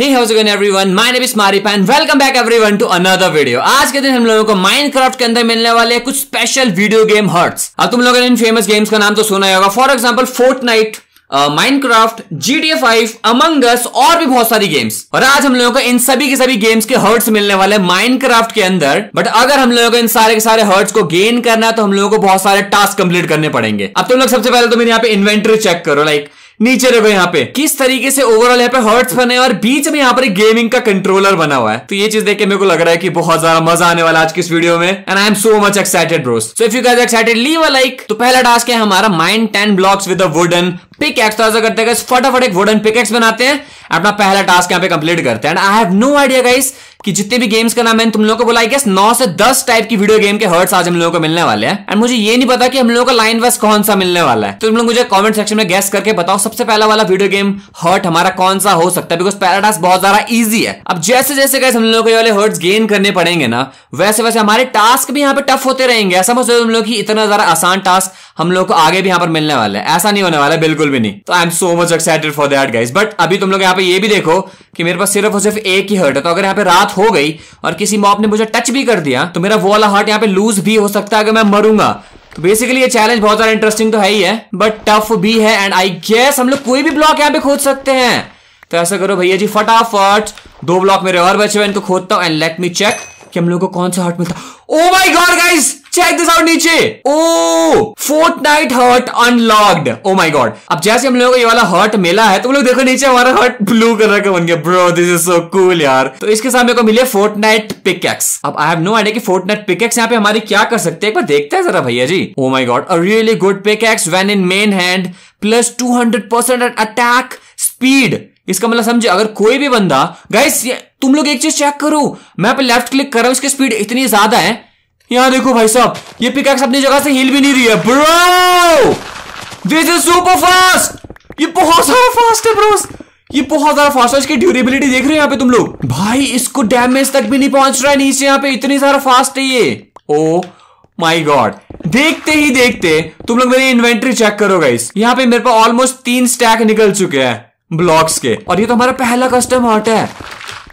Hey, how's it going everyone? My name is Marip welcome back everyone to another video. आज के दिन हम लोगों को माइनक्राफ्ट के अंदर मिलने वाले कुछ स्पेशल वीडियो गेम हर्ट्स अब तुम लोगों ने इन फेमस गेम्स का नाम तो सुना ही होगा for example Fortnite Minecraft GTA five among us और भी बहुत सारी गेम्स और आज हम लोगों को इन सभी के सभी गेम्स के हर्ट्स मिलने वाले माइनक्राफ्ट के अंदर बट अगर हम लोगों को इन सारे के सारे हर्ट्स को गेन करना है तो हम लोगों को बहुत सारे टास्क कंप्लीट करने पड़ेंगे अब तुम लोग सबसे पहले तो मेरे यहाँ पे इन्वेंट्री चेक करो लाइक like, नीचे देखो यहाँ पे किस तरीके से ओवरऑल यहाँ पे हर्ट्स बने और बीच में यहाँ पर गेमिंग का कंट्रोलर बना हुआ है तो ये चीज देख के मेरे को लग रहा है कि बहुत ज्यादा मजा आने वाला आज की इस वीडियो में and I am so much excited bros so if you guys excited leave a like तो पहला टास्क है हमारा mine ten blocks with wooden pickaxe तो ऐसा करते हैं फटाफट एक वुडन पिकेक्स बनाते हैं अपना पहला टास्क यहाँ पे कंप्लीट करते हैं I have no idea guys कि जितने भी गेम्स का नाम मैंने तुम लोगों को बोला गेस नौ से दस टाइप की वीडियो गेम के हर्ट्स आज हम लोगों को मिलने वाले हैं एंड मुझे ये नहीं पता कि हम लोगों का लाइन वाइज कौन सा मिलने वाला है तो तुम लोग मुझे कमेंट सेक्शन में गेस करके बताओ सबसे पहला वाला वीडियो गेम हर्ट हमारा कौन सा हो सकता है बिकॉज पहला टास्क बहुत ज्यादा ईजी है अब जैसे जैसे गैस हम लोग को ये वाले हर्ट्स गेन करने पड़ेंगे ना वैसे वैसे हमारे टास्क भी यहाँ पे टफ होते रहेंगे ऐसा मत सोचो तुम लोग की इतना ज्यादा आसान टास्क हम लोग को आगे भी यहाँ पर मिलने वाले ऐसा नहीं होने वाला है बिल्कुल भी नहीं तो I am so much excited for that guys but अभी तुम लोग यहाँ पे ये भी देखो कि मेरे पास सिर्फ और सिर्फ एक ही हर्ट है तो अगर यहाँ पे रात हो गई और किसी मॉप ने मुझे टच भी कर दिया तो मेरा वो वाला हर्ट यहाँ पे लूज भी हो सकता है अगर मैं मरूंगा तो बेसिकली ये चैलेंज बहुत ज्यादा इंटरेस्टिंग तो है ही है बट टफ भी है एंड आई गेस हम लोग कोई भी ब्लॉक यहाँ पे खोज सकते हैं तो ऐसा करो भैया जी फटाफट दो ब्लॉक मेरे और बचे हुए इनको खोदता हूँ एंड लेट मी चेक कि हम लोग को कौन सा हर्ट मिलता oh my god guys check this out नीचे oh Fortnite heart unlocked oh my god अब जैसे हम लोगों को ये वाला हर्ट मिला है तो लोग देखो नीचे हमारा हर्ट ब्लू कलर का बन गया bro this is so cool यार तो इसके साथ मेरे को मिले फोर्थ नाइट पिकेक्स अब आई हैव नो आइडिया की फोर्थ नाइट पिकेक्स यहाँ पे हमारी क्या कर सकते हैं एक बार देखते हैं जरा भैया जी oh my god a really good pickaxe when in main hand plus two hundred percent attack speed इसका मतलब समझे अगर कोई भी बंदा गाइस तुम लोग एक चीज चेक करो मैं पे लेफ्ट क्लिक कर रहा हूं इसकी स्पीड इतनी ज्यादा है यहाँ देखो भाई साहब ये पिकैक्स अपनी जगह से हिल भी नहीं रही है bro this is super fast ये बहुत ज्यादा फास्ट है ब्रोस ये बहुत ज्यादा फास्ट है इसकी ड्यूरेबिलिटी देख रहे हो यहाँ पे तुम लोग भाई इसको डैमेज तक भी नहीं पहुंच रहा है नीचे यहाँ पे इतनी सारा फास्ट है ये ओ माई गॉड देखते ही देखते तुम लोग मेरी इन्वेंट्री चेक करो गाइस यहाँ पे मेरे पास ऑलमोस्ट तीन स्टैक निकल चुके हैं ब्लॉक्स के और ये तो हमारा पहला कस्टम हॉट है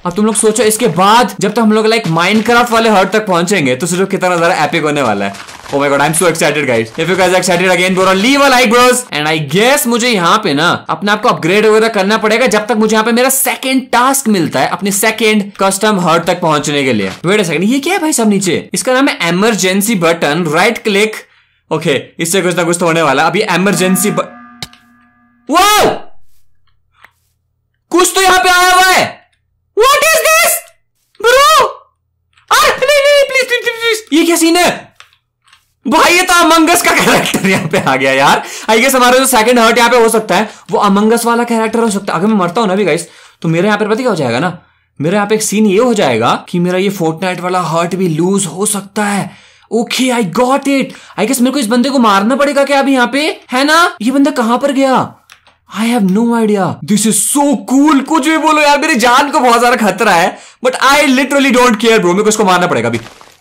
अब तुम लोग सोचो इसके बाद जब तक हम लोग लाइक माइंड वाले हर्ट तक पहुंचेंगे तो सोचो कितना ज्यादा एपिक होने वाला है Oh my god, I'm so excited, guys. If you guys are excited again, bro, leave a like, bros. And I guess मुझे यहाँ पे ना अपने आप को अपग्रेड वगैरह करना पड़ेगा जब तक मुझे यहाँ पे मेरा सेकंड टास्क मिलता है अपने सेकंड कस्टम हर्ट तक पहुंचने के लिए वेट अ सेकंड ये क्या है भाई सब नीचे इसका नाम है emergency button right click okay इससे कुछ ना कुछ तो होने वाला अभी एमरजेंसी ब... वो सीन है भाई ये तो अमंगस का कैरेक्टर यहाँ पे आ गया यार आई गेस हमारा जो सेकंड हर्ट यहाँ पे हो सकता है वो अमंगस वाला कैरेक्टर हो सकता है अगर मैं मरता हूं ना भी गाइस तो मेरे यहाँ पे पता क्या हो जाएगा ना मेरे यहाँ पे एक सीन ये हो जाएगा कि मेरा ये फोर्टनाइट वाला हर्ट भी लूज हो सकता है okay I got it I guess मेरे को इस बंदे को मारना पड़ेगा क्या अभी यहाँ पे है ना ये बंदा कहां पर गया I have no idea this is so cool कुछ भी बोलो यार मेरी जान को बहुत ज्यादा खतरा है but I literally don't care bro मेरे को इसको मारना पड़ेगा अभी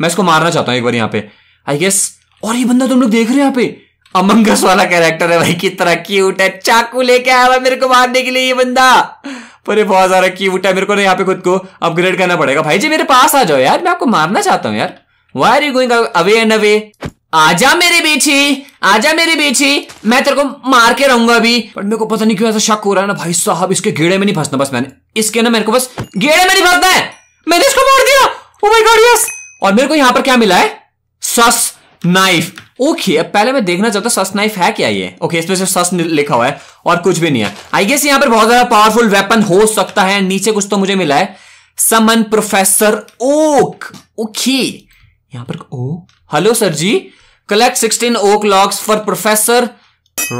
मैं इसको मारना चाहता हूँ एक बार यहाँ पे आई गेस और ये बंदा तुम लोग देख रहे हो यहाँ पे अमंगस वाला कैरेक्टर है भाई कितना क्यूट है चाकू लेके आया हुआ मेरे को मारने के लिए ये बंदा पर ये बहुत ज्यादा क्यूट है मेरे को ना यहाँ पे खुद को अपग्रेड करना पड़ेगा भाई जी मेरे पास आ जाओ यार मैं आपको मारना चाहता हूँ यार why are you going away and away आजा मेरे बेची आजा मेरे बेची मैं तेरे को मार के रहूंगा अभी पर मेरे को पता नहीं क्यों ऐसा शक हो रहा है ना भाई साहब इसके गेड़े में नहीं फंसना बस मैंने इसके ना मेरे को बस गेड़े में नहीं फंसना है मैंने इसको मार दिया ओ माय गॉड यस और मेरे को यहां पर क्या मिला है सस नाइफ ओके अब पहले मैं देखना चाहता हूं सस नाइफ है क्या ये ओके इसमें सिर्फ सस लिखा हुआ है और कुछ भी नहीं है आई गेस यहां पर बहुत ज्यादा पावरफुल वेपन हो सकता है नीचे कुछ तो मुझे मिला है समन प्रोफेसर ओक ओके यहां पर ओ हेलो सर जी collect sixteen oak logs for professor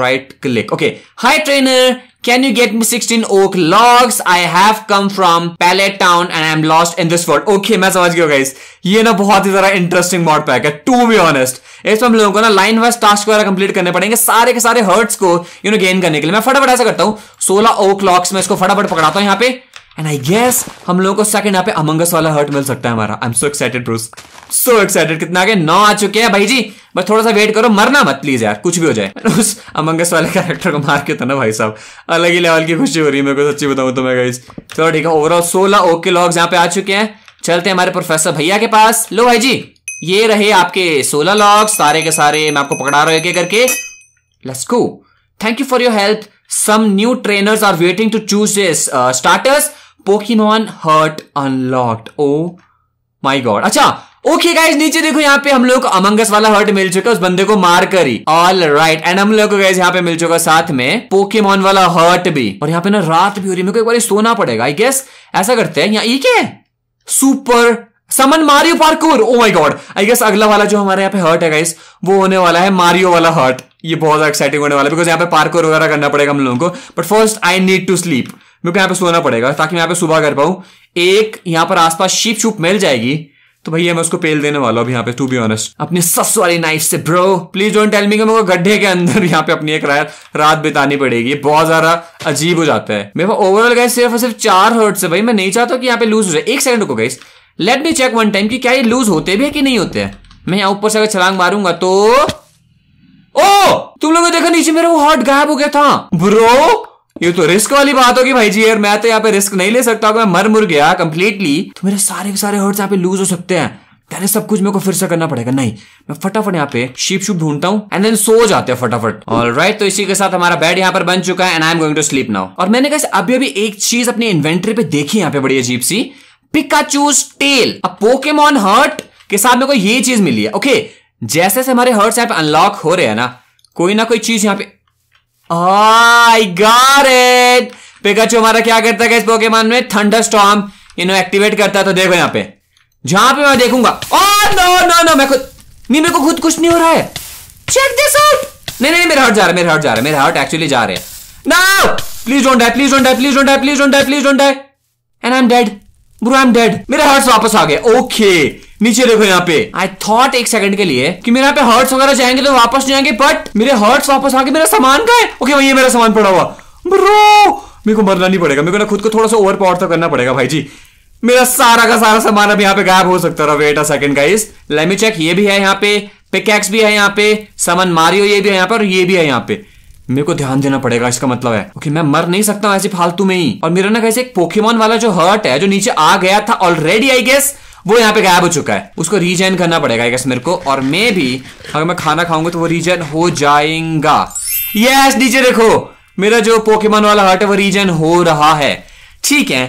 right click okay hi trainer Can you get me 16 oak logs? I have come from Pallet Town and I am lost in this world. Okay, मैं समझ गया guys ये ना बहुत ही ज्यादा interesting mod pack है to be honest इसमें हम लोगों को ना लाइन वाइज टास्क वगैरह कंप्लीट करने पड़ेंगे सारे के सारे हर्ट्स को यू नो गेन करने के लिए मैं फटाफट ऐसा करता हूँ सोलह ओक लॉक्स में इसको फटाफट पकड़ाता हूँ यहाँ पे एंड आई गेस हम लोगों को सेकंड यहाँ पे अमंगस वाला हर्ट मिल सकता है हमारा I am so excited bros so excited कितना आगे नौ आ चुके हैं भाई जी बस थोड़ा सा वेट करो मरना मत प्लीज यार कुछ भी हो जाए उस अमंगस वाले कैरेक्टर को मार के था तो ना भाई साहब अलग ही लेवल की खुशी हो रही है मेरे को सच्ची बताऊँ तो मैं गाइज चलो ठीक है ओवरऑल सोलह ओके लॉग्स यहाँ पे आ चुके हैं चलते हैं हमारे प्रोफेसर भैया के पास लो भाई जी ये रहे आपके सोलह लॉग्स सारे के सारे मैं आपको पकड़ा रहा हूँ एक एक करके लस्कू thank you for your help Some new trainers are waiting to choose this Uh, starters, Pokemon Heart Unlocked. Oh my god. अच्छा ओके गाइज नीचे देखो यहाँ पे हम लोग अमंगस वाला हर्ट मिल चुका है उस बंदे को मार कर ही ऑल राइट एंड हम लोग को गाइज यहाँ पे मिल चुका साथ में पोकेमोन वाला हर्ट भी और यहाँ पे ना रात भी हो रही मेरे को एक बार सोना पड़ेगा आई गेस ऐसा करते हैं यहाँ ये क्या है super summon Mario parkour oh my god I guess अगला वाला जो हमारे यहाँ पे हर्ट है गाइस वो होने वाला है मारियो वाला हर्ट ये बहुत एक्साइटिंग होने वाला है बिकॉज यहाँ पे पार्कोर वगैरह करना पड़ेगा हम लोगों को but first I need to sleep मेरे को यहाँ पे सोना पड़ेगा ताकि मैं यहाँ पे सुबह कर पाऊँ एक यहाँ पर आसपास शीप शूप मिल जाएगी तो भैया मैं उसको पेल देने वाला हूँ यहाँ पे टू बी ऑनेस्ट अपनी सस वाली नाइफ से bro please don't tell me कि मेरे को गड्ढे के अंदर यहाँ पे अपनी एक रात बितानी पड़ेगी बहुत ज्यादा अजीब हो जाता है मेरे ओवरऑल गए सिर्फ सिर्फ चार हर्ट से भाई मैं नहीं चाहता कि यहाँ पे लूज हो जाए एक सेकंड को गई let me check one time कि क्या ये लूज होते भी है कि नहीं होते मैं यहाँ ऊपर से अगर छलांग मारूंगा तो ओ तुम लोगों ने देखा नीचे मेरा वो हॉट गायब हो गया था ब्रो ये तो रिस्क वाली बात होगी भाई जी यार मैं तो यहाँ पे रिस्क नहीं ले सकता अगर मैं मर मुर गया कंप्लीटली तो मेरे सारे के सारे हॉट यहाँ पे लूज हो सकते हैं पहले सब कुछ मेरे को फिर से करना पड़ेगा नहीं मैं फटाफट यहाँ पे शीप शूप ढूंढता हूँ एंड देन सो जाते हैं फटाफट ऑल राइट तो इसी के साथ हमारा बेड यहाँ पर बन चुका है and I am going to sleep now और मैंने कहा अभी अभी एक चीज अपनी इन्वेंट्री पे देखी यहाँ पे बड़ी अजीब सी पिकाचूज टेल अब पोकेमोन हर्ट के साथ मेरे को ये चीज मिली है ओके जैसे जैसे हमारे हर्ट्स ऐप अनलॉक हो रहे हैं ना कोई ना कोई चीज यहाँ पे आई गार इट पिकाचू हमारा क्या करता है इस पोकेमोन में thunder storm you know activate करता है तो देखो यहाँ पे जहां पे मैं देखूंगा नो नो नो मैं खुद नहीं मेरे को खुद कुछ नहीं हो रहा है चेक दिस आउट नहीं नहीं मेरा हार्ट जा रहा है मेरा हार्ट जा रहा है मेरा हार्ट एक्चुअली जा रहा है no please don't die please don't die please don't die please don't die please don't die please don't die and I am dead bro I am dead मेरे हर्ट्स वापस आ गए ओके नीचे देखो यहाँ पे आई थॉट एक second के लिए कि मेरे यहाँ पे हर्ट्स वगैरह जाएंगे तो वापस नहीं आएंगे बट मेरे हर्ट्स वापस आके मेरा सामान का है ओके okay, वही मेरा सामान पड़ा हुआ ब्रो मेरे को मरना नहीं पड़ेगा मेरे को ना खुद को थोड़ा सा ओवर पावर तो करना पड़ेगा भाई जी मेरा सारा का सारा सामान अब यहाँ पे गायब हो सकता रहा wait a second guys let me check ये भी है यहाँ पे पिकैक्स भी है यहाँ पे समन मारियो ये भी है यहाँ पे और ये भी है यहाँ पे मेरे को ध्यान देना पड़ेगा इसका मतलब है ओके मैं मर नहीं सकता ऐसे फालतू में ही और मेरा ना कैसे एक पोकेमोन वाला जो हर्ट है जो नीचे आ गया था ऑलरेडी आई गेस वो यहाँ पे गायब हो चुका है उसको रीजन करना पड़ेगा आई गेस मेरे को और मैं भी अगर मैं खाना खाऊंगा तो वो रीजन हो जाएगा यस नीचे देखो मेरा जो पोकेमोन वाला हर्ट है वो रीजन हो रहा है ठीक है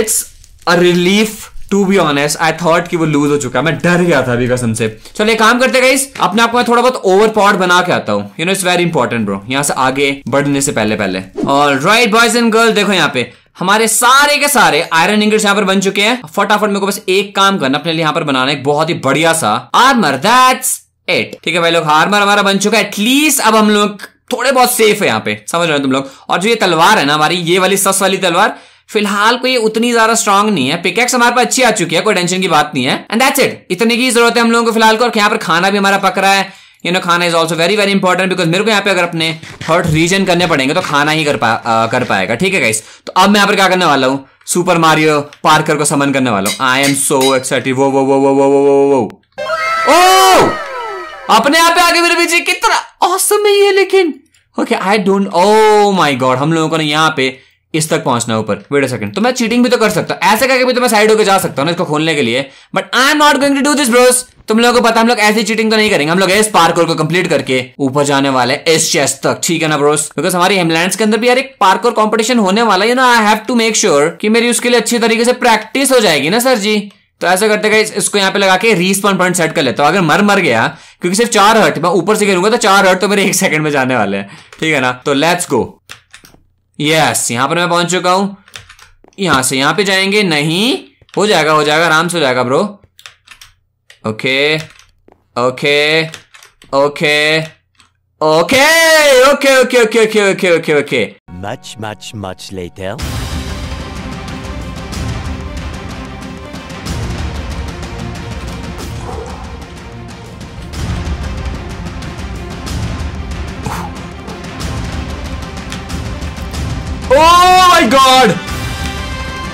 it's a relief to be honest I thought कि वो लूज हो चुका है मैं डर गया था अभी कसम से चलो एक काम करते गाइस अपने आप को मैं थोड़ा बहुत ओवर पॉड बना के आता हूँ you know it's very important bro यहाँ से आगे बढ़ने से पहले पहले और राइट बॉयज एंड गर्ल देखो यहाँ पे हमारे सारे के सारे आयरन इंग्लिश यहाँ पर बन चुके हैं फटाफट मेरे को बस एक काम करना अपने लिए यहाँ पर बनाना एक बहुत ही बढ़िया सा आर्मर दैट्स एट ठीक है भाई लोग आर्मर हमारा बन चुका है एटलीस्ट अब हम लोग थोड़े बहुत सेफ है यहाँ पे समझ रहे हो तुम लोग और जो ये तलवार है ना हमारी ये वाली सस वाली तलवार फिलहाल कोई उतनी ज्यादा स्ट्रांग नहीं है पिकेक्स हमारे पास अच्छी आ चुकी है कोई टेंशन की बात नहीं है एंड दैट्स इट इतने की जरूरत है हम लोगों को फिलहाल को और यहाँ पर खाना भी हमारा पक रहा है यू नो खाना is also very very important because मेरे को यहाँ पे अगर अपने हर्ट रीजन करने पड़ेंगे तो खाना ही कर पा आ, कर पाएगा ठीक है गाइस तो अब मैं यहाँ पर क्या करने वाला हूँ सुपर मारियो पार्कर को समन करने वाला हूँ आई एम सो एक्साइटेड वो वो वो वो वो वो वो वो ओ अपने आप आगे मेरे पीछे कितना औसम है ये लेकिन okay I don't O my God हम लोगों को ना यहाँ पे इस तक पहुंचना ऊपर वेट अ सेकंड तो मैं चीटिंग भी तो कर सकता हूं ऐसे करके भी तो मैं साइड होकर जा सकता हूं इसको खोलने के लिए but I am not going to do this Bros तुम लोगों को पता हम लोग ऐसी चीटिंग तो नहीं करेंगे हम लोग इस पार्कोर को कंप्लीट करके ऊपर जाने वाले इस चेस्ट तक ठीक है ना ब्रोस बिकॉज हमारे हिमलैंड के अंदर भी यार एक पार्कोर कॉम्पिटिशन होने वाला है you know I have to make sure की मेरी उसके लिए अच्छी तरीके से प्रैक्टिस हो जाएगी ना सर जी तो ऐसा करते गए इसको यहाँ पे लगा के रिस्पॉन पॉइंट सेट कर लेता हूँ अगर मर मर गया क्योंकि सिर्फ चार हर्ट मैं ऊपर से गिरूंगा तो चार हर्ट तो मेरे एक सेकंड में जाने वाले हैं ठीक है ना तो लेट्स गो यस यहां पर मैं पहुंच चुका हूं यहां से यहां पे जाएंगे नहीं हो जाएगा हो जाएगा आराम से हो जाएगा bro okay okay okay okay okay okay okay okay okay okay okay much much much later god!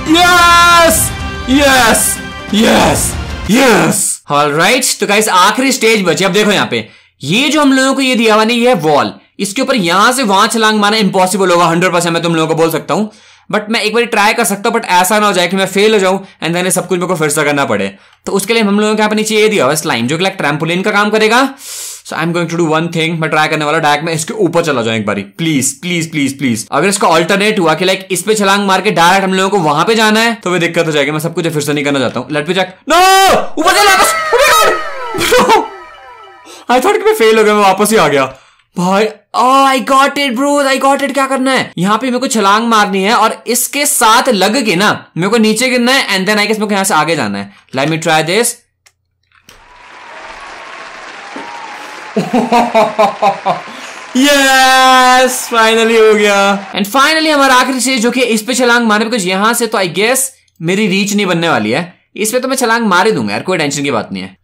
Yes! Yes! Yes! Yes! Right right, तो गाइस आखिरी स्टेज बचे अब देखो यहाँ पे ये जो हम लोगों को ये दिया हुआ नहीं है वॉल इसके ऊपर यहां से वहां छलांग मारना इम्पॉसिबल होगा हंड्रेड परसेंट मैं तुम लोगों को बोल सकता हूं बट मैं एक बार ट्राई कर सकता हूं बट ऐसा ना हो जाए कि मैं फेल हो जाऊं एंड देन सब कुछ मेरे को फिर से करना पड़े तो उसके लिए हम लोगों के यहाँ पे नीचे ये दिया हुआ स्लाइम जो कि लाइक ट्रैम्पोलिन का काम करेगा सो आई am going to do one thing मैं ट्राई करने वाला डायरेक्ट में इसके ऊपर चला जाऊं एक बारी प्लीज प्लीज प्लीज प्लीज अगर इसका ऑल्टरनेट हुआ कि लाइक इस पे छलांग मार के डायरेक्ट हम लोगों को वहां पे जाना है तो वे दिक्कत हो जाएगी मैं सब कुछ फिर से नहीं करना चाहता हूँ लेट पे चेक नो ऊपर चला वापस आई oh थॉट कि मैं फेल हो गया मैं वापस ही आ गया भाई आई got it bro I got it क्या करना है यहाँ पे मेरे को छलांग मारनी है और इसके साथ लग के ना मेरे को नीचे गिरना है एंड देन आई गेस मेरे को यहाँ से आगे जाना है let me try this yes, finally हो गया एंड फाइनली हमारा आखिरी चीज जो कि इस पे छलांग मारे कुछ यहां से तो आई गेस मेरी रीच नहीं बनने वाली है इस पे तो मैं छलांग मारे दूंगा यार कोई टेंशन की बात नहीं है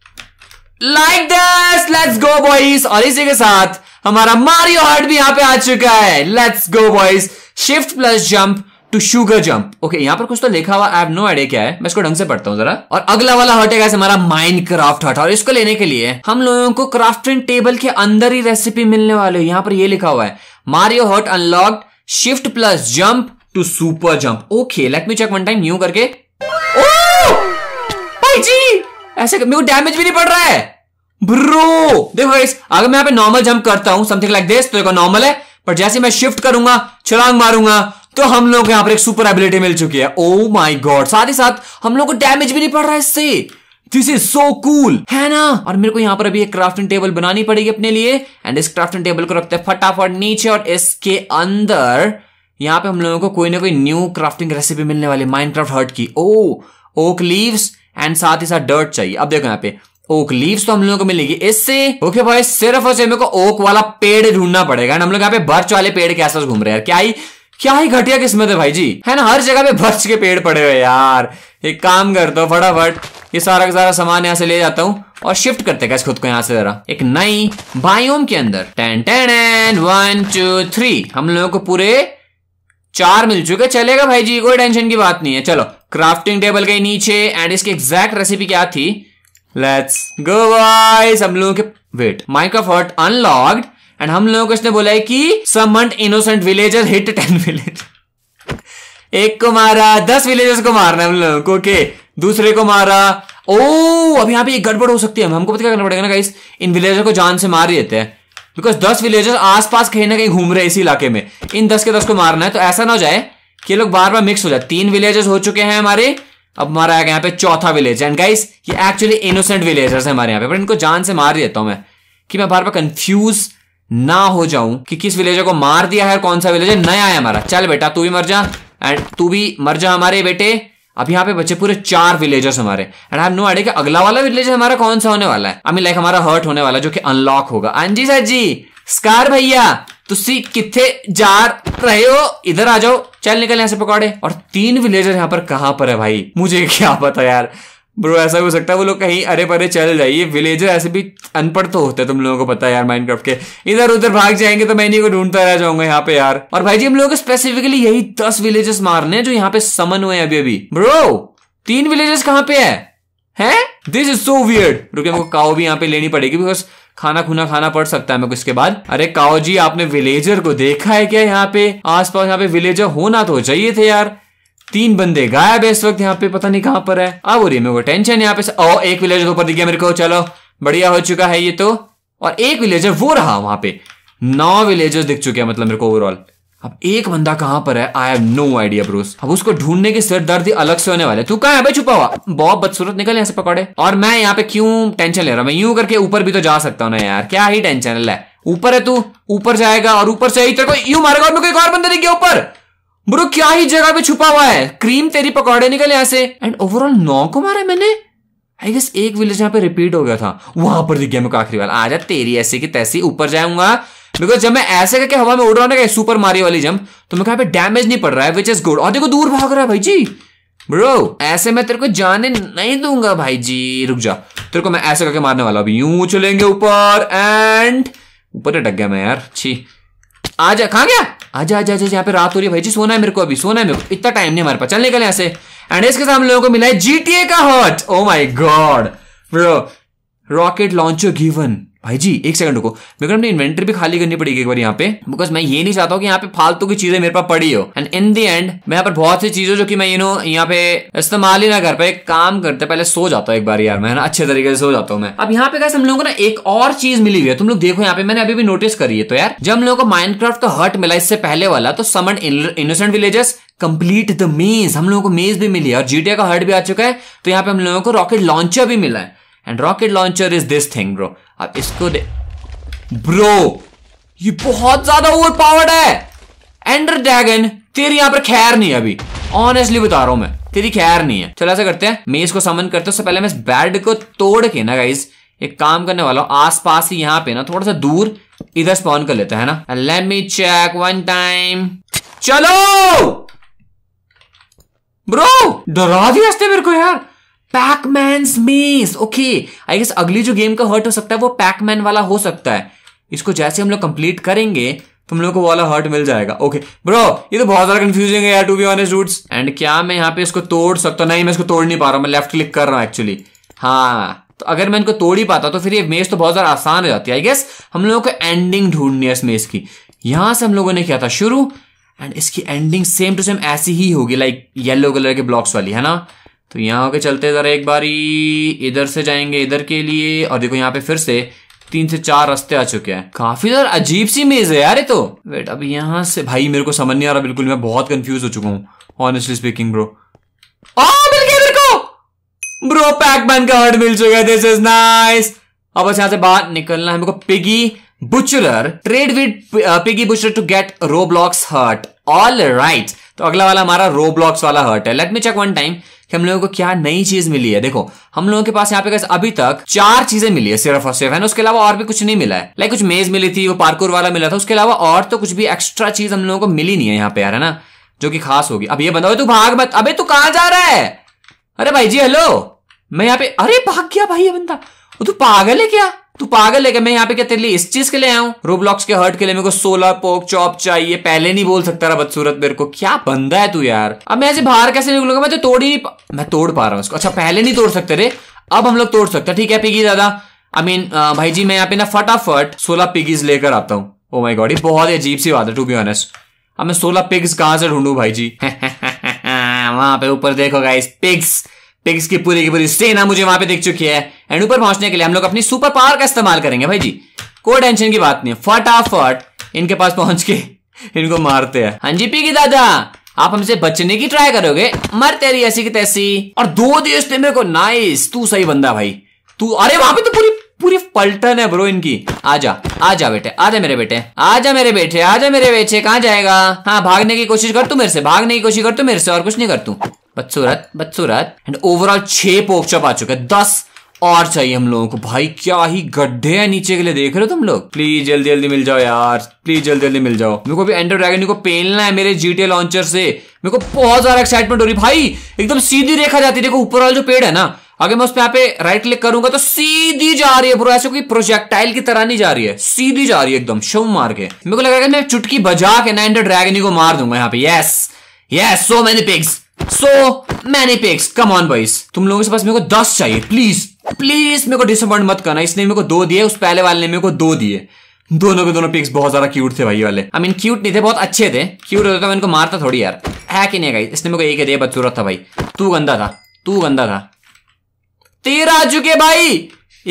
like this let's go boys और इसी के साथ हमारा मारियो हार्ट भी यहां पे आ चुका है let's go boys shift plus jump to sugar jump okay यहाँ पर कुछ तो लिखा हुआ आई हैव नो आइडिया क्या है मैं इसको ढंग से पढ़ता हूँ जरा और अगला वाला हट है हमारा माइंड क्राफ्ट हट और इसको लेने के लिए हम लोगों को क्राफ्टिंग टेबल के अंदर ही रेसिपी मिलने वाली है यहाँ पर ये लिखा हुआ है मारियो हट unlocked shift plus jump to super jump okay let me check one time new करके ओ oh! भाई जी ऐसे मेरे को डैमेज भी नहीं पड़ रहा है ब्रो देखो गाइस अगर मैं यहाँ पे नॉर्मल जंप करता हूं समथिंग लाइक दिस तो देखो नॉर्मल है पर जैसे मैं शिफ्ट करूंगा छलांग मारूंगा तो हम लोग को यहां पर एक सुपर एबिलिटी मिल चुकी है ओ माई गॉड साथ ही साथ हम लोग को डैमेज भी नहीं पड़ रहा है इससे दिस इज सो कूल है ना और मेरे को यहाँ पर अभी एक क्राफ्टिंग टेबल बनानी पड़ेगी अपने लिए एंड इस क्राफ्टिंग टेबल को रखते हैं फटाफट नीचे और इसके अंदर यहाँ पे हम लोगों को कोई ना कोई न्यू क्राफ्टिंग रेसिपी मिलने वाली माइंड क्राफ्ट हर्ट की ओ ओक लीव्स एंड साथ ही साथ डर्ट चाहिए अब देखो यहाँ पे ओक लीव्स तो हम लोगों को मिलेगी इससे ओके भाई सिर्फ और सिर्फ मेरे को ओक वाला पेड़ ढूंढना पड़ेगा एंड हम लोग यहाँ पे बर्च वाले पेड़ के आसपास घूम रहे हैं क्या ही क्या ही घटिया किस्मत है भाई जी है ना हर जगह पे भर्च के पेड़ पड़े हुए यार एक काम कर दो फटाफट ये सारा का सारा सामान यहाँ से ले जाता हूँ और शिफ्ट करते गए खुद को यहाँ से जरा एक नई बायोम के अंदर ten ten and one two three हम लोगों को पूरे चार मिल चुके चलेगा भाई जी कोई टेंशन की बात नहीं है चलो क्राफ्टिंग टेबल के नीचे एंड इसकी एग्जैक्ट रेसिपी क्या थी लेट्स गो गाइस हम लोगों के वेट माइक्रोफर्ट अनलॉक्ड एंड हम लोगों को इसने बोला है कि summoned innocent villager hit ten village एक को मारा दस विलेजर्स को मारना हम लोगों को ओके दूसरे को मारा ओ oh, अब यहां पे गड़बड़ हो सकती है हमको पता क्या करना पड़ेगा ना गाइस इन विलेजर को जान से मार देते हैं बिकॉज दस आस आसपास कहीं ना कहीं घूम रहे इसी इलाके में इन दस के दस को मारना है तो ऐसा ना हो जाए कि लोग बार बार मिक्स हो जाए तीन विलेजर्स हो चुके हैं हमारे अब हमारा आएगा यहाँ पे चौथा विलेज एंड गाइस ये एक्चुअली इनोसेंट विलेजर्स है हमारे यहाँ पे पर इनको जान से मार देता हूं मैं कि मैं बार बार कंफ्यूज ना हो जाऊं कि किस विलेजर को मार दिया है कौन सा विलेजर नया है हमारा चल बेटा तू भी मर जा एंड तू भी मर जा हमारे बेटे अब यहाँ पे बचे पूरे चार विलेजर्स हमारे एंड आई नो आइडिया कि अगला वाला विलेजर हमारा कौन सा होने वाला है आई मीन लाइक हमारा हर्ट होने वाला जो कि अनलॉक होगा हाँ जी सर जी स्कार भैया तुसी किथे जा रहे हो इधर आ जाओ चल निकल यहां से पकौड़े और तीन विलेजर यहाँ पर कहां पर है भाई मुझे क्या पता यार ब्रो ऐसा हो सकता है वो लोग कहीं अरे परे चल जाइए विलेजर ऐसे भी अनपढ़ तो होते हैं तुम लोगों को पता है यार माइनक्राफ्ट के इधर उधर भाग जाएंगे तो मैं इन्हीं को ढूंढता रह जाऊंगा यहाँ पे यार और भाई जी हम लोग स्पेसिफिकली यही दस विलेजेस मारने हैं जो यहाँ पे समन हुए अभी अभी ब्रो तीन विलेजेस कहाँ पे है है दिस इज सो वियर्ड रुके हमको काओ भी यहाँ पे लेनी पड़ेगी बिकॉज खाना खुना खाना पड़ सकता है मेरे को इसके बाद अरे काओ जी आपने विलेजर को देखा है क्या यहाँ पे आसपास यहाँ पे विलेजर होना तो चाहिए थे यार तीन बंदे गायब है इस वक्त यहाँ पे पता नहीं कहां पर है अब हो मेरे को टेंशन यहाँ पे ओ एक विलेजर ऊपर दिख गया मेरे को चलो बढ़िया हो चुका है ये तो और एक विलेजर वो रहा वहां पे नौ विलेजर्स दिख चुके हैं मतलब मेरे को ओवरऑल अब एक बंदा कहां पर है आई हैव नो आइडिया ब्रोस अब उसको ढूंढने के की दर्द अलग से होने वाले तू कहा है भाई छुपा हुआ बहुत बदसूरत निकल यहां से पकौड़े और मैं यहाँ पे क्यों टेंशन ले रहा हूं मैं यूं करके ऊपर भी तो जा सकता हूं ना यार क्या ही टेंशन है ऊपर है तू ऊपर जाएगा और ऊपर से ही तेरे को यू मारेगा और मेरे को एक और बंदा दिख गया ऊपर ब्रो क्या ही जगह पे छुपा हुआ है क्रीम तेरी पकौड़े निकले यहां से एंड ओवरऑल नौ को मारा मैंने आई गेस एक विलेज यहाँ पे रिपीट हो गया था वहां पर दिख गया मैं आखिरी वाला आजा तेरी ऐसे की तैसी ऊपर जाऊंगा बिकॉज जब मैं ऐसे करके हवा में उड़ रहा हूँ ना सुपर मारी वाली जम तो मैं कहा डैमेज नहीं पड़ रहा है विच इज गुड और देखो दूर भाग रहा है भाई जी ब्रो ऐसे मैं तेरे को जाने नहीं दूंगा भाई जी रुक जा तेरे को मैं ऐसे करके मारने वाला अभी यूं चलेंगे ऊपर एंड ऊपर डग गया मैं यार छी आ जा कहाँ गया आजा आजा जा, यहाँ पे रात हो रही है भाई जी सोना है मेरे को अभी सोना है मेरे को इतना टाइम नहीं हमारे पास चल निकल यहाँ से एंड इसके साथ हम लोगों को मिला है जीटीए का hot O my God bro rocket launcher given भाई जी एक सेकंड रुको मेरे को अपनी इन्वेंटरी भी खाली करनी पड़ेगी एक बार यहाँ पे बिकॉज मैं ये नहीं चाहता हूँ कि यहाँ पे फालतू की चीजें मेरे पास पड़ी हो एंड इन दी एंड मैं यहाँ पर बहुत सी चीजें जो कि मैं यू नो यहाँ पे इस्तेमाल ही ना कर पाए काम करते पहले सो जाता हूँ एक बार यार मैं ना अच्छे तरीके से सो जाता हूँ मैं अब यहाँ पे कैसे हम लोगों को ना एक और चीज मिली हुई है तुम लोग देखो यहाँ पे मैंने अभी भी नोटिस करी है तो यार जब हम लोगों को माइनक्राफ्ट का हर्ट मिला इससे पहले वाला तो समन इनोसेंट विलेजेस कंप्लीट द मेज हम लोगों को मेज भी मिली है और जीटीए का हर्ट भी आ चुका है तो यहाँ पे हम लोगों को रॉकेट लॉन्चर भी मिला है and rocket launcher is this thing bro अब इसको ब्रो ये बहुत ज्यादा ओवर पावर्ड है एंडर ड्रैगन तेरी यहां पर खैर नहीं है अभी ऑनेस्टली बता रहा हूं मैं तेरी खैर नहीं है चलो ऐसा करते हैं मैं इसको समन करते उससे पहले मैं इस बेड को तोड़ के ना गाइज एक काम करने वाला हूं आस पास ही यहां पे ना थोड़ा सा दूर इधर स्पॉन कर लेता है ना late me check one time चलो ब्रो डरा दिया मेरे को यार Pac-Man mess okay I guess अगली जो गेम का हर्ट हो सकता है वो पैकमैन वाला हो सकता है इसको जैसे हम लोग कंप्लीट करेंगे तुम तो लोग को वाला हर्ट मिल जाएगा ओके ब्रो ये तो बहुत ज्यादा कंफ्यूजिंग है यार to be honest roots and क्या मैं यहाँ पे इसको तोड़ सकता नहीं मैं इसको तोड़ नहीं पा रहा मैं लेफ्ट क्लिक कर रहा हूँ एक्चुअली हाँ तो अगर मैं इनको तोड़ ही पाता तो फिर ये मेज तो बहुत ज्यादा आसान हो जाती है आई गेस हम लोगों को एंडिंग ढूंढनी है इस मेज की यहां से हम लोगों ने किया था शुरू एंड इसकी एंडिंग सेम टू सेम ऐसी ही होगी लाइक येलो कलर के ब्लॉक्स वाली है ना तो यहाँ होके चलते ज़रा एक बारी इधर से जाएंगे इधर के लिए और देखो यहाँ पे फिर से तीन से चार रास्ते आ चुके हैं काफी ज़रा अजीब सी मेज है यार ये तो वेट अब यहाँ से भाई मेरे को समझ नहीं आ रहा बिल्कुल मैं बहुत कंफ्यूज हो चुका हूँ honestly speaking bro bro pack बन का हर्ट मिल चुका है दिस इज नाइस अब बस यहां से बाहर निकलना है मेरे को piggy बुचुलर trade with piggy बुचुलर to get Roblox hurt all right तो अगला वाला हमारा रोब्लॉक्स वाला हर्ट है late me check one time कि हम लोगों को क्या नई चीज मिली है देखो हम लोगों के पास यहाँ पे अभी तक चार चीजें मिली है सिर्फ और सिर्फ है ना उसके अलावा और भी कुछ नहीं मिला है लाइक कुछ मेज मिली थी वो पार्कोर वाला मिला था उसके अलावा और तो कुछ भी एक्स्ट्रा चीज हम लोगों को मिली नहीं है यहाँ पे यार है ना जो कि खास होगी अब ये बताओ तू भाग मत अबे तू कहा जा रहा है अरे भाई जी हेलो मैं यहाँ पे अरे भाग गया भाई ये बंदा तू पागल है क्या तू पागल है क्या मैं यहाँ पे क्या तेरे लिए इस चीज के लिए आया हूँ रोब्लॉक्स के हर्ट के लिए मेरे को सोलर पोक चॉप चाहिए पहले नहीं बोल सकता रहा बदसूरत मेरे को क्या बंदा है तू यार अब मैं ऐसे बाहर कैसे निकलूंगा मैं तो तोड़ ही नहीं मैं तोड़ पा रहा हूँ उसको अच्छा पहले नहीं तोड़ सकते रे अब हम लोग तोड़ सकते ठीक है पिगी दादा आई मीन भाई जी मैं यहाँ पे ना फटाफट सोलह पिगीज लेकर आता हूँ ओ माई गॉड ये बहुत अजीब सी बात है टू बी ऑनेस्ट अब मैं सोलह पिग्स कहाँ से ढूंढू भाई जी वहां पे ऊपर देखो गाइस पिग्स टेक्स की पूरी की पूरी सेना मुझे वहां पे दिख चुकी है एंड ऊपर पहुंचने के लिए हम लोग अपनी सुपर पावर का इस्तेमाल करेंगे भाई जी कोई टेंशन की बात नहीं फटाफट इनके पास पहुंच के इनको मारते हैं हाँ जी की दादा आप हमसे बचने की ट्राई करोगे मर तेरी ऐसी की तैसी और दो देश थे मेरे को नाइस तू सही बंदा भाई तू अरे वहां पे तो पूरी पूरी पलटन है ब्रो इनकी आजा आजा बेटे आजा मेरे बेटे आजा मेरे बेटे आजा मेरे बेटे कहाँ जाएगा हाँ भागने की कोशिश कर तू मेरे से भागने की कोशिश कर तू मेरे से और कुछ नहीं कर तू बदसूरत बदसूरत एंड ओवरऑल छह पोकचॉप आ चुके हैं दस और चाहिए हम लोगों को भाई क्या ही गड्ढे हैं नीचे के लिए देख रहे हो तुम लोग प्लीज जल्दी जल्दी मिल जाओ यार प्लीज जल्दी जल्दी मिल जाओ मेरे को भी एंडर ड्रैगन को पेलना है मेरे जीटीए लॉन्चर से मेरे को बहुत ज्यादा एक्साइटमेंट हो रही भाई एकदम सीधी रेखा जाती है देखो ऊपर वाला जो पेड़ है ना अगर मैं उस पर यहाँ पे राइट क्लिक करूंगा तो सीधी जा रही है पूरा ऐसे कोई प्रोजेक्टाइल की तरह नहीं जा रही है सीधी जा रही है एकदम शव मार के मेरे को लगा मैं चुटकी बजा के ना एंडर ड्रैगन को मार दूंगा यहाँ पे yes yes so many pigs so many pics come on boys तुम लोगों के पास मेरे को दस चाहिए प्लीज प्लीज मेरे को डिसअपॉइंट मत करना इसने मेरे को दो दिए उस पहले वाले ने मेरे को दो दिए दोनों के दोनों पिक्स बहुत ज्यादा क्यूट थे भाई वाले आई I मीन mean, क्यूट नहीं थे बहुत अच्छे थे क्यूट होता तो मैं इनको मारता थोड़ी यार है कि नहीं गई इसने मेरे को एक दे बदसूरत था भाई तू गंदा था तू गंदा था तेरा आ चुके भाई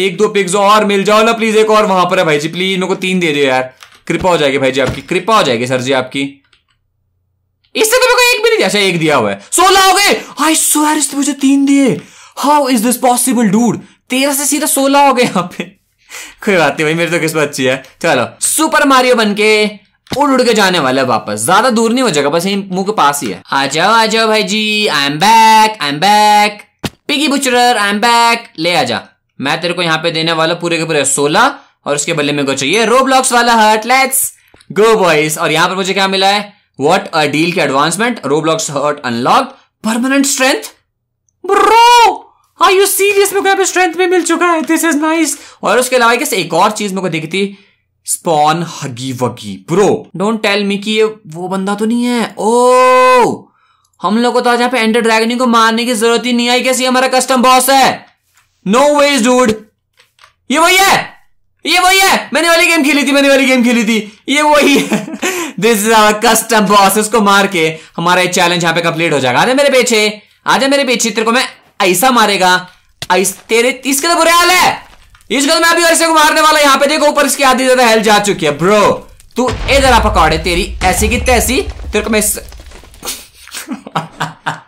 एक दो पिक्स और मिल जाओ ना प्लीज एक और वहां पर है भाई जी प्लीज मेरे को तीन दे दो यार कृपा हो जाएगी भाई जी आपकी कृपा हो जाएगी सर जी आपकी इससे तो मेरे को एक भी नहीं दिया अच्छा, एक दिया हुआ है सोलह हो गए आई स्वेर इससे मुझे तीन दिए how is this possible dude तेरह से सीधा सोलह हो गए यहाँ पे कोई बात नहीं भाई मेरी तो किस्मत अच्छी है चलो सुपर मारियो बन के उड़ उड़ के जाने वाले वापस ज्यादा दूर नहीं हो जाएगा बस यही मुंह के पास ही है आ जाओ आ जाओ भाई जी I am back I am back piggy butcher I am back ले आ जा मैं तेरे को यहाँ पे देने वाला पूरे के पूरे सोलह और उसके बल्ले मेरे को चाहिए रोब्लॉक्स वाला हर्ट लेट्स गो बॉयज और यहाँ पर मुझे क्या मिला है वॉट अ डील के advancement Roblox hurt unlock permanent strength bro are you serious मेरे को स्ट्रेंथ में मिल चुका है दिस इज नाइस और उसके अलावा कैसे एक और चीज मेरे को दिखी स्पॉन हगी वगी ब्रो डोंट टेल मी कि ये वो बंदा तो नहीं है ओ oh, हम लोग को तो आज यहाँ पे एंडर ड्रैगन को मारने की जरूरत ही नहीं आई कैसे हमारा कस्टम बॉस है नो वेज डूड ये वही है ये वही है मैंने वाली गेम खेली थी मैंने वाली गेम खेली थी ये वही है this is our custom boss इसको मार के हमारा ये चैलेंज यहाँ पे कंप्लीट हो जाएगा आ जाए मेरे पीछे आ जाए मेरे पीछे तेरे को मैं ऐसा मारेगा ऐस तेरे इसके तो बुरे हाल है इस गल मैं अभी ऐसे को मारने वाला यहाँ पे देखो ऊपर इसकी आधी ज्यादा हेल्थ जा चुकी है ब्रो तू इधर आप पकौड़े तेरी ऐसी की तैसी तेरे को मैं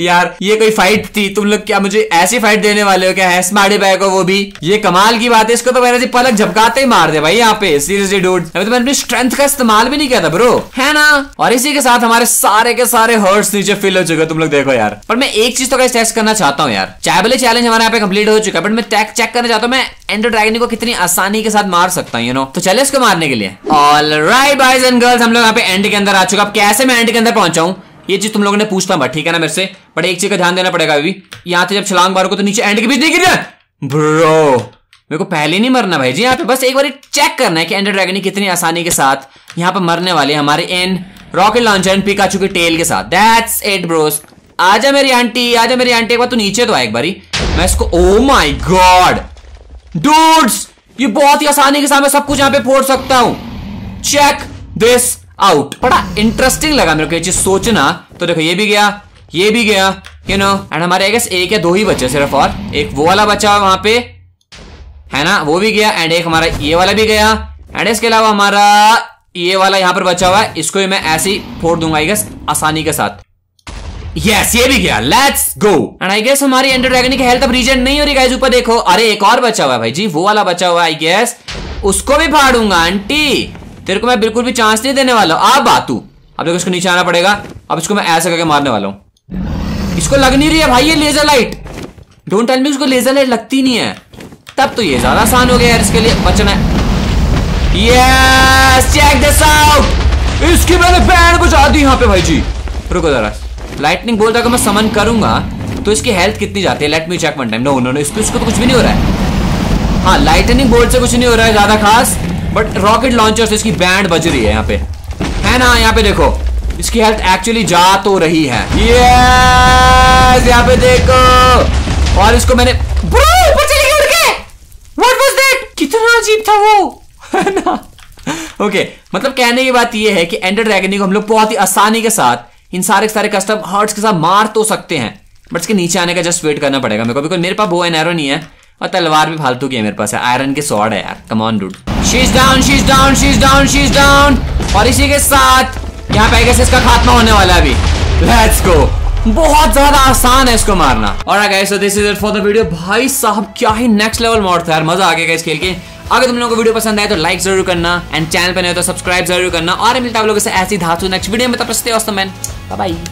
यार ये कोई फाइट थी तुम लोग क्या मुझे ऐसी फाइट देने वाले हो क्या हैस मारे बैग हो वो भी ये कमाल की बात है इसको तो मैंने पलक झपकाते ही मार दे भाई यहाँ पे सीरियसली डूड अभी तो मैंने अपनी स्ट्रेंथ का इस्तेमाल भी नहीं किया था ब्रो है ना और इसी के साथ हमारे सारे के सारे हर्ट्स नीचे फिल हो चुके तुम लोग देखो यार पर मैं एक चीज तो कैसे टेस्ट करना चाहता हूँ यार चाहे चैलेंज हमारे यहाँ पे कंप्लीट हो चुका है बट मैं टैक चेक करना चाहता हूँ मैं एंडो ड्रैगन को कितनी आसानी के साथ मार सकता हूँ यू नो तो चले इसको मारने के लिए all right boys and girls हम लोग यहाँ पे एंड के अंदर आ चुका अब कैसे मैं एंड के अंदर पहुंचाऊँ ये चीज तुम लोगों ने पूछता मत ठीक है ना मेरे से बट एक चीज का ध्यान देना पड़ेगा अभी यहाँ से जब छलांग मारोगे तो नीचे एंड के बीच नहीं गिरना ब्रो मेरे को पहले नहीं मरना भाई जी यहाँ पे बस एक बार चेक करना है कि एंडर ड्रैगन कितनी आसानी के साथ यहाँ पे मरने वाले हमारे N rocket launcher and Pikachu चुके टेल के साथ दैट्स इट ब्रोस आजा मेरी आंटी आजा मेरी आंटी एक बार तू तो नीचे तो आए एक बारी मैं इसको ओ माई गॉड डूड्स ये बहुत ही आसानी के साथ मैं सब कुछ यहाँ पे फोड़ सकता हूँ चेक दिस आउट बड़ा इंटरेस्टिंग लगा मेरे को ये चीज सोचना तो देखो ये भी गया ये भी गया यू नो एंड हमारे आई गेस एक या दो ही बचे सिर्फ और एक वो वाला बचा वहां पे है ना वो भी गया एंड एक हमारा ये वाला भी गया एंड इसके अलावा हमारा ये वाला यहां पर बचा हुआ है इसको मैं ऐसे ही फोड़ दूंगा आई गेस आसानी के साथ यस yes, ये भी गया let's go and I guess हमारी एंडर ड्रैगन की हेल्थ अब रीजेंट नहीं हो रही गाइस ऊपर देखो अरे एक और बचा हुआ है भाई जी वो वाला बचा हुआ है आई गेस उसको भी फाड़ूंगा आंटी तेरे को मैं बिल्कुल भी चांस नहीं देने वाला हूँ अब आ तू अब देखो इसको नीचे आना पड़ेगा अब इसको मैं ऐसे करके मारने वाला हूँ इसको लग नहीं रही है भाई ये लेजर लाइट डोंट टेल मी उसको लेजर लाइट लगती नहीं है तब तो ये ज्यादा आसान हो गया यार इसके लिए बचना है यस चेक दिस आउट इसकी मैंने बैंड बुझा दी यहाँ पे भाई जी रुको जरा लाइटनिंग बोलता अगर मैं समन करूंगा तो इसकी हेल्थ कितनी जाती है late me check one time no no no इसको इसको तो कुछ भी नहीं हो रहा है हाँ लाइटनिंग बोल्ट से कुछ नहीं हो रहा है ज्यादा खास बट रॉकेट लॉन्चर से इसकी बैंड बज रही है यहाँ पे है ना यहाँ पे देखो इसकी हेल्थ एक्चुअली जा तो रही है यस यहाँ पे देखो और इसको मैंने कितना अजीब था वो है ना ओके okay, मतलब कहने की बात यह है कि एंडर ड्रैगन को हम लोग बहुत ही आसानी के साथ इन सारे सारे कस्टम हर्ट्स के साथ मार तो सकते हैं बट इसके नीचे आने का जस्ट वेट करना पड़ेगा मेरे को बिकॉज मेरे पास वो एन एरो नहीं है और तलवार भी फालतू की है मेरे पास है आयरन के सॉर्ड है यार come on dude शीज down शीज down शीज down शीज down और इसी के साथ यहाँ पे इसका खात्मा होने वाला है अभी लेट्स गो बहुत ज्यादा आसान है इसको मारना और guys so this is it for the video भाई साहब क्या ही नेक्स्ट लेवल मॉड था यार मजा आ गया इस खेल के अगर तुम लोगों को वीडियो पसंद आए तो लाइक जरूर करना एंड चैनल पर नहीं हो तो सब्सक्राइब जरूर करना और मिलता आप लोगों से ऐसी धातु नेक्स्ट वीडियो में तब तो मैन बाय